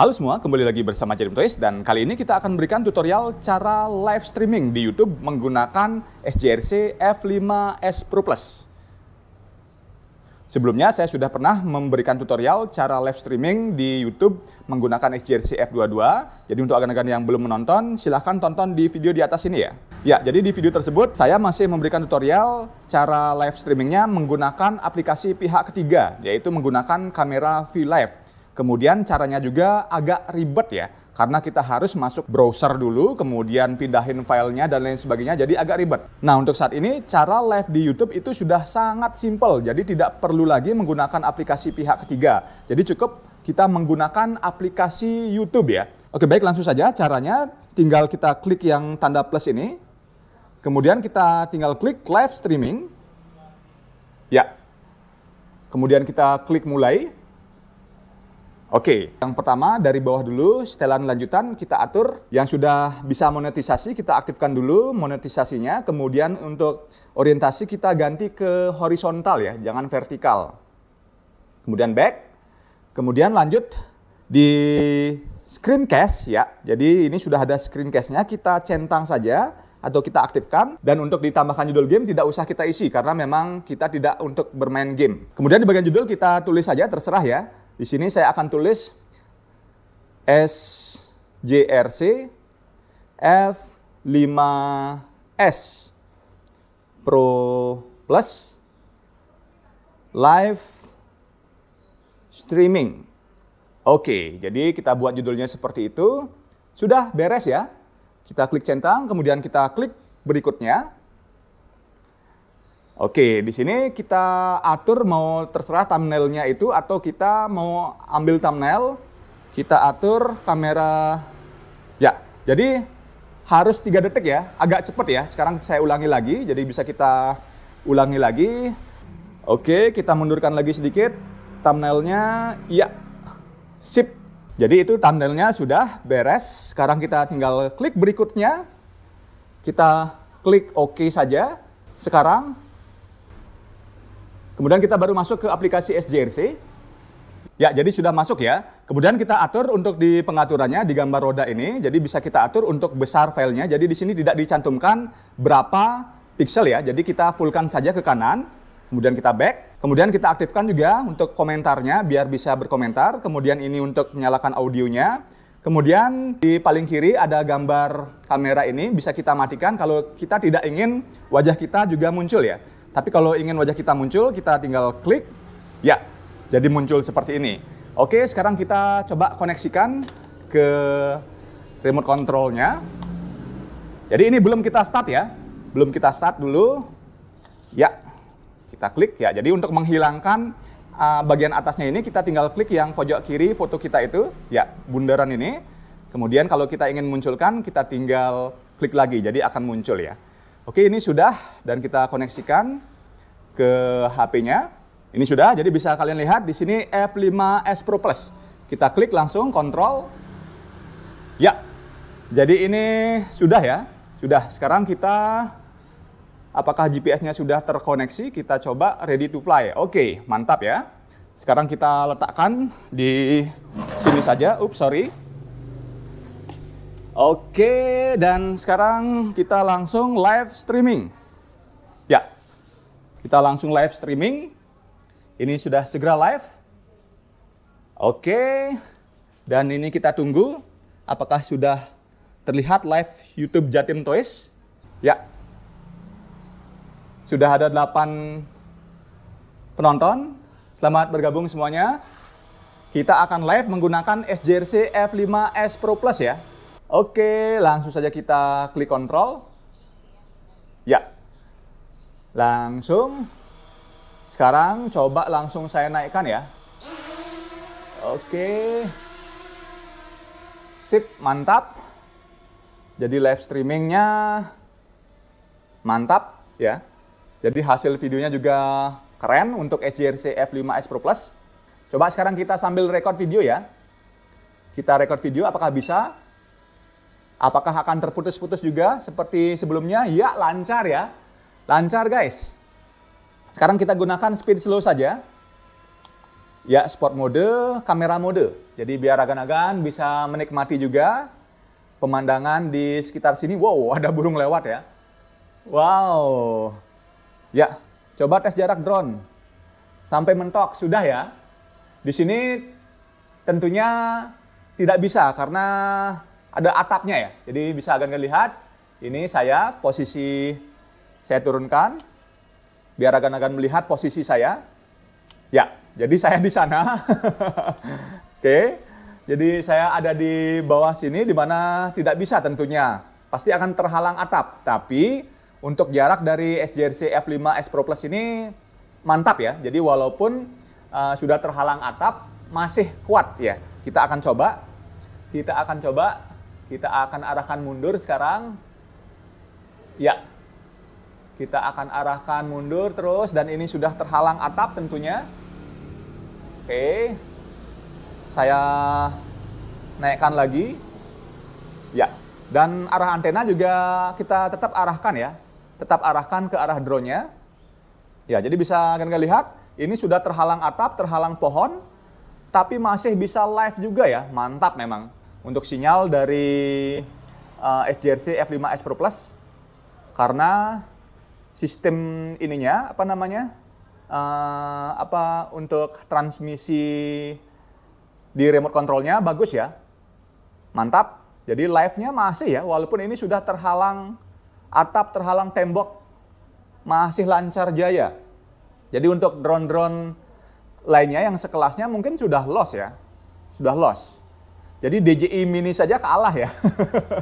Halo semua, kembali lagi bersama Jadim Toys dan kali ini kita akan memberikan tutorial cara live streaming di YouTube menggunakan SJRC F5S Pro Plus. Sebelumnya saya sudah pernah memberikan tutorial cara live streaming di YouTube menggunakan SJRC F22. Jadi untuk agan-agan yang belum menonton, silahkan tonton di video di atas ini ya. Ya, jadi di video tersebut saya masih memberikan tutorial cara live streamingnya menggunakan aplikasi pihak ketiga, yaitu menggunakan kamera VLive. Kemudian caranya juga agak ribet ya, karena kita harus masuk browser dulu, kemudian pindahin filenya dan lain sebagainya, jadi agak ribet. Nah untuk saat ini cara live di YouTube itu sudah sangat simple, jadi tidak perlu lagi menggunakan aplikasi pihak ketiga. Jadi cukup kita menggunakan aplikasi YouTube ya. Oke baik langsung saja caranya, tinggal kita klik yang tanda plus ini, kemudian kita tinggal klik live streaming, ya. Kemudian kita klik mulai, Oke, okay. yang pertama dari bawah dulu, setelan lanjutan kita atur. Yang sudah bisa monetisasi kita aktifkan dulu monetisasinya. Kemudian untuk orientasi kita ganti ke horizontal ya, jangan vertikal. Kemudian back. Kemudian lanjut di screencast ya. Jadi ini sudah ada screencastnya, kita centang saja atau kita aktifkan dan untuk ditambahkan judul game tidak usah kita isi karena memang kita tidak untuk bermain game. Kemudian di bagian judul kita tulis saja terserah ya di sini saya akan tulis SJRC F5S Pro Plus Live Streaming. Oke, jadi kita buat judulnya seperti itu. Sudah beres ya. Kita klik centang, kemudian kita klik berikutnya. Oke, di sini kita atur mau terserah thumbnailnya itu atau kita mau ambil thumbnail, kita atur kamera. Ya, jadi harus tiga detik ya, agak cepet ya. Sekarang saya ulangi lagi, jadi bisa kita ulangi lagi. Oke, kita mundurkan lagi sedikit thumbnailnya. ya, sip. Jadi itu thumbnailnya sudah beres. Sekarang kita tinggal klik berikutnya. Kita klik OK saja. Sekarang Kemudian kita baru masuk ke aplikasi SJRC. Ya, jadi sudah masuk ya. Kemudian kita atur untuk di pengaturannya di gambar roda ini. Jadi bisa kita atur untuk besar filenya. Jadi di sini tidak dicantumkan berapa pixel ya. Jadi kita fullkan saja ke kanan. Kemudian kita back. Kemudian kita aktifkan juga untuk komentarnya biar bisa berkomentar. Kemudian ini untuk menyalakan audionya. Kemudian di paling kiri ada gambar kamera ini bisa kita matikan kalau kita tidak ingin wajah kita juga muncul ya. Tapi kalau ingin wajah kita muncul, kita tinggal klik. Ya, jadi muncul seperti ini. Oke, sekarang kita coba koneksikan ke remote controlnya. Jadi ini belum kita start ya. Belum kita start dulu. Ya, kita klik ya. Jadi untuk menghilangkan uh, bagian atasnya ini, kita tinggal klik yang pojok kiri foto kita itu. Ya, bundaran ini. Kemudian kalau kita ingin munculkan, kita tinggal klik lagi. Jadi akan muncul ya. Oke, ini sudah dan kita koneksikan ke HP-nya. Ini sudah, jadi bisa kalian lihat di sini F5s Pro Plus. Kita klik langsung kontrol. Ya, jadi ini sudah ya. Sudah, sekarang kita apakah GPS-nya sudah terkoneksi? Kita coba ready to fly. Oke, mantap ya. Sekarang kita letakkan di sini saja. Ups, sorry. Oke, dan sekarang kita langsung live streaming. Ya, kita langsung live streaming. Ini sudah segera live. Oke, dan ini kita tunggu apakah sudah terlihat live YouTube Jatim Toys. Ya, sudah ada 8 penonton. Selamat bergabung semuanya. Kita akan live menggunakan SJRC F5S Pro Plus ya. Oke, langsung saja kita klik kontrol. Ya. Langsung. Sekarang coba langsung saya naikkan ya. Oke. Sip, mantap. Jadi live streamingnya mantap ya. Jadi hasil videonya juga keren untuk HJRC F5S Pro Plus. Coba sekarang kita sambil record video ya. Kita record video apakah bisa? Apakah akan terputus-putus juga seperti sebelumnya? Ya, lancar ya. Lancar guys. Sekarang kita gunakan speed slow saja. Ya, sport mode, kamera mode. Jadi biar agan-agan bisa menikmati juga pemandangan di sekitar sini. Wow, ada burung lewat ya. Wow. Ya, coba tes jarak drone. Sampai mentok, sudah ya. Di sini tentunya tidak bisa karena ada atapnya ya. Jadi bisa akan lihat ini saya posisi saya turunkan biar akan akan melihat posisi saya. Ya, jadi saya di sana. Oke. Jadi saya ada di bawah sini di mana tidak bisa tentunya. Pasti akan terhalang atap. Tapi untuk jarak dari SJRC F5 S Pro Plus ini mantap ya. Jadi walaupun uh, sudah terhalang atap masih kuat ya. Kita akan coba. Kita akan coba kita akan arahkan mundur sekarang. Ya. Kita akan arahkan mundur terus dan ini sudah terhalang atap tentunya. Oke. Saya naikkan lagi. Ya. Dan arah antena juga kita tetap arahkan ya. Tetap arahkan ke arah drone-nya. Ya, jadi bisa kalian lihat ini sudah terhalang atap, terhalang pohon, tapi masih bisa live juga ya. Mantap memang untuk sinyal dari uh, eh, SJRC F5S Pro Plus karena sistem ininya apa namanya uh, apa untuk transmisi di remote controlnya bagus ya mantap jadi live-nya masih ya walaupun ini sudah terhalang atap terhalang tembok masih lancar jaya jadi untuk drone-drone lainnya yang sekelasnya mungkin sudah loss ya sudah loss jadi DJI Mini saja kalah ya.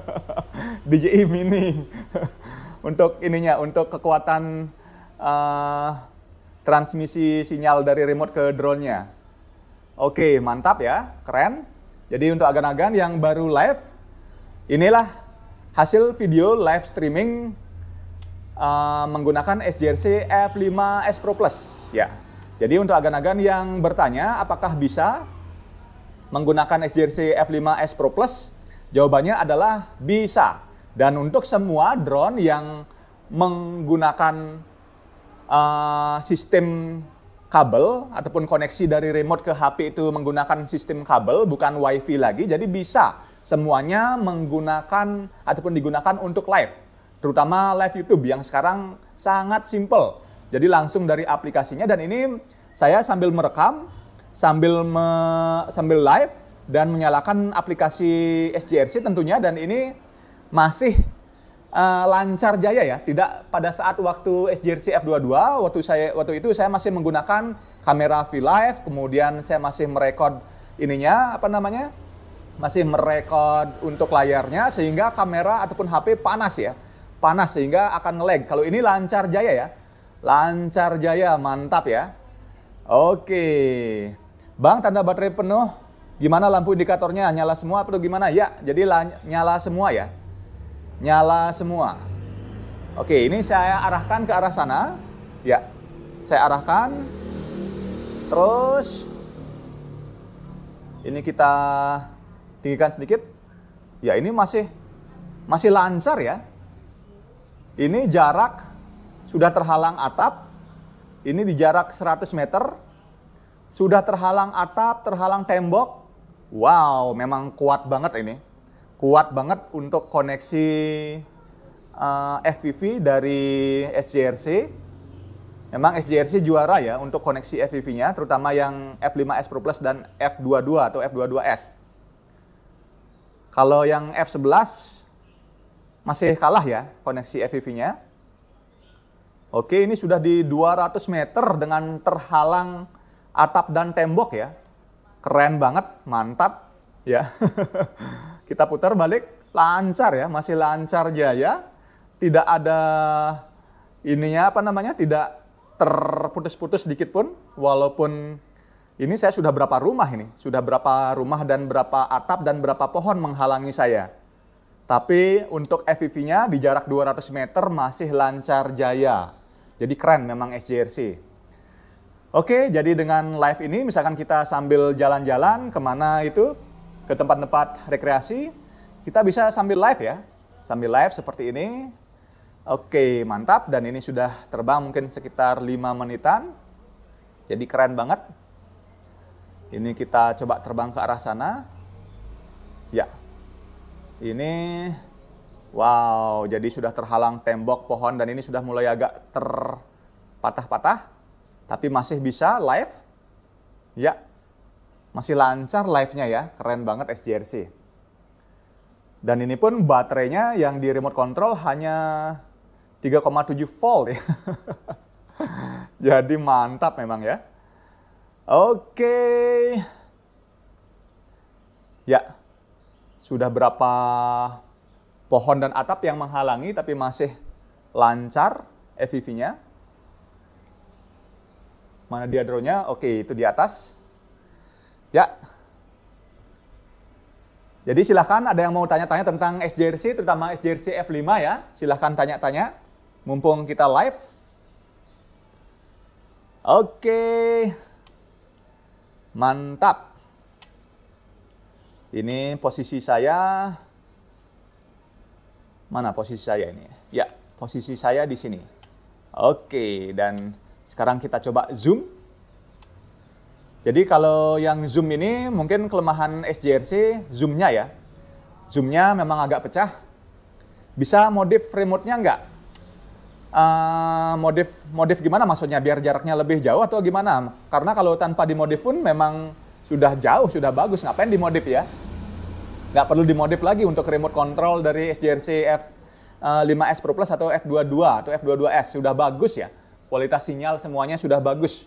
DJI Mini untuk ininya untuk kekuatan uh, transmisi sinyal dari remote ke drone-nya. Oke, mantap ya. Keren. Jadi untuk agan-agan yang baru live, inilah hasil video live streaming uh, menggunakan SJRC F5 S Pro Plus ya. Jadi untuk agan-agan yang bertanya apakah bisa menggunakan SJRC F5S Pro Plus? Jawabannya adalah bisa. Dan untuk semua drone yang menggunakan uh, sistem kabel ataupun koneksi dari remote ke HP itu menggunakan sistem kabel bukan WiFi lagi, jadi bisa semuanya menggunakan ataupun digunakan untuk live, terutama live YouTube yang sekarang sangat simple. Jadi langsung dari aplikasinya dan ini saya sambil merekam sambil me, sambil live dan menyalakan aplikasi SGRC tentunya dan ini masih uh, lancar jaya ya. Tidak pada saat waktu SJRC F22 waktu saya waktu itu saya masih menggunakan kamera V-Live, kemudian saya masih merekod ininya apa namanya? masih merekod untuk layarnya sehingga kamera ataupun HP panas ya. Panas sehingga akan ngeleg lag Kalau ini lancar jaya ya. Lancar jaya, mantap ya. Oke. Bang, tanda baterai penuh, gimana lampu indikatornya? Nyala semua atau gimana? Ya, jadi nyala semua ya. Nyala semua. Oke, ini saya arahkan ke arah sana. Ya, saya arahkan. Terus, ini kita tinggikan sedikit. Ya, ini masih masih lancar ya. Ini jarak sudah terhalang atap. Ini di jarak 100 meter sudah terhalang atap, terhalang tembok. Wow, memang kuat banget ini. Kuat banget untuk koneksi uh, eh, FPV dari SJRC. Memang SJRC juara ya untuk koneksi FPV-nya, terutama yang F5S Pro Plus dan F22 atau F22S. Kalau yang F11 masih kalah ya koneksi FPV-nya. Oke, ini sudah di 200 meter dengan terhalang atap dan tembok ya. Keren banget, mantap ya. Kita putar balik, lancar ya, masih lancar jaya. Tidak ada ininya apa namanya? Tidak terputus-putus sedikit pun walaupun ini saya sudah berapa rumah ini, sudah berapa rumah dan berapa atap dan berapa pohon menghalangi saya. Tapi untuk FPV-nya di jarak 200 meter masih lancar jaya. Jadi keren memang SJRC. Oke, jadi dengan live ini misalkan kita sambil jalan-jalan kemana itu, ke tempat-tempat rekreasi, kita bisa sambil live ya. Sambil live seperti ini. Oke, mantap. Dan ini sudah terbang mungkin sekitar 5 menitan. Jadi keren banget. Ini kita coba terbang ke arah sana. Ya. Ini wow, jadi sudah terhalang tembok pohon dan ini sudah mulai agak terpatah-patah tapi masih bisa live. Ya, masih lancar live-nya ya, keren banget SJRC. Dan ini pun baterainya yang di remote control hanya 3,7 volt ya. Jadi mantap memang ya. Oke. Ya, sudah berapa pohon dan atap yang menghalangi tapi masih lancar fvv e nya Mana dia drone-nya? Oke, itu di atas. Ya. Jadi silahkan ada yang mau tanya-tanya tentang SJRC, terutama SJRC F5 ya. Silahkan tanya-tanya, mumpung kita live. Oke, mantap. Ini posisi saya, mana posisi saya ini? Ya, posisi saya di sini. Oke, dan sekarang kita coba zoom. Jadi kalau yang zoom ini mungkin kelemahan SJRC zoomnya ya. Zoomnya memang agak pecah. Bisa modif remote-nya nggak? Uh, modif modif gimana maksudnya biar jaraknya lebih jauh atau gimana? Karena kalau tanpa dimodif pun memang sudah jauh, sudah bagus. Ngapain dimodif ya? Nggak perlu dimodif lagi untuk remote control dari SJRC F5S eh, Pro Plus atau F22 atau F22S. Sudah bagus ya kualitas sinyal semuanya sudah bagus.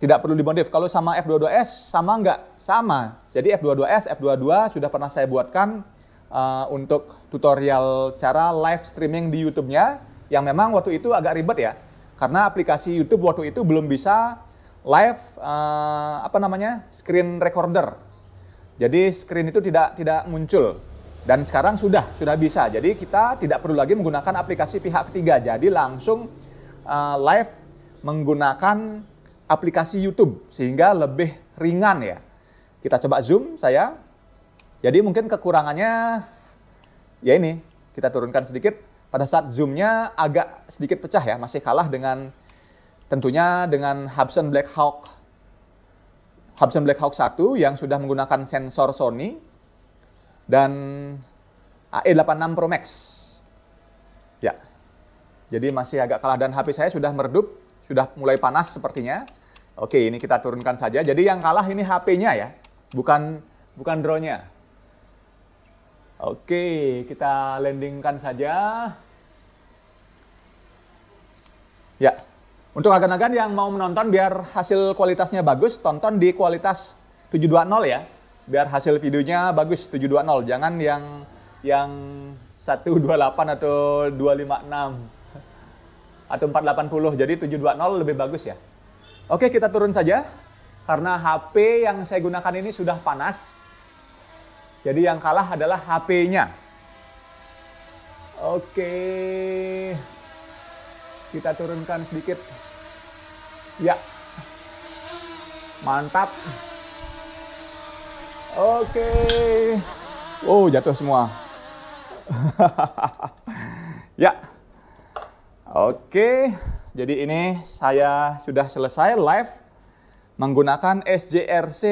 Tidak perlu dimodif. Kalau sama F22S sama nggak? Sama. Jadi F22S, F22 sudah pernah saya buatkan uh, untuk tutorial cara live streaming di YouTube-nya yang memang waktu itu agak ribet ya. Karena aplikasi YouTube waktu itu belum bisa live uh, apa namanya? screen recorder. Jadi screen itu tidak tidak muncul dan sekarang sudah sudah bisa. Jadi kita tidak perlu lagi menggunakan aplikasi pihak ketiga. Jadi langsung uh, live menggunakan aplikasi YouTube sehingga lebih ringan ya. Kita coba zoom saya. Jadi mungkin kekurangannya ya ini kita turunkan sedikit. Pada saat zoomnya agak sedikit pecah ya, masih kalah dengan tentunya dengan Hudson Black Hawk Hubson Black Hawk 1 yang sudah menggunakan sensor Sony dan AE86 Pro Max jadi masih agak kalah dan HP saya sudah meredup, sudah mulai panas sepertinya. Oke, ini kita turunkan saja. Jadi yang kalah ini HP-nya ya, bukan bukan drone-nya. Oke, kita landingkan saja. Ya, untuk agan-agan yang mau menonton biar hasil kualitasnya bagus, tonton di kualitas 720 ya. Biar hasil videonya bagus 720, jangan yang yang 128 atau 256 atau 480 jadi 720 lebih bagus ya. Oke kita turun saja karena HP yang saya gunakan ini sudah panas. Jadi yang kalah adalah HP-nya. Oke. Kita turunkan sedikit. Ya. Mantap. Oke. Oh, jatuh semua. ya. Oke, jadi ini saya sudah selesai live menggunakan SJRC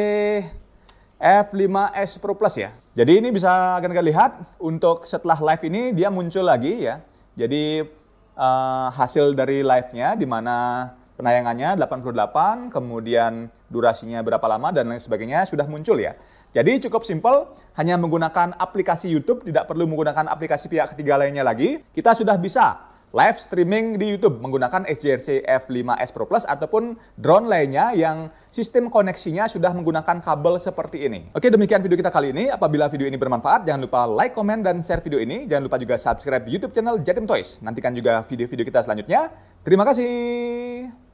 F5S Pro Plus ya. Jadi ini bisa kalian lihat untuk setelah live ini dia muncul lagi ya. Jadi uh, hasil dari live-nya di mana penayangannya 88, kemudian durasinya berapa lama dan lain sebagainya sudah muncul ya. Jadi cukup simpel, hanya menggunakan aplikasi YouTube, tidak perlu menggunakan aplikasi pihak ketiga lainnya lagi. Kita sudah bisa live streaming di YouTube menggunakan SJRC F5S Pro Plus ataupun drone lainnya yang sistem koneksinya sudah menggunakan kabel seperti ini. Oke, demikian video kita kali ini. Apabila video ini bermanfaat, jangan lupa like, komen, dan share video ini. Jangan lupa juga subscribe YouTube channel Jatim Toys. Nantikan juga video-video kita selanjutnya. Terima kasih.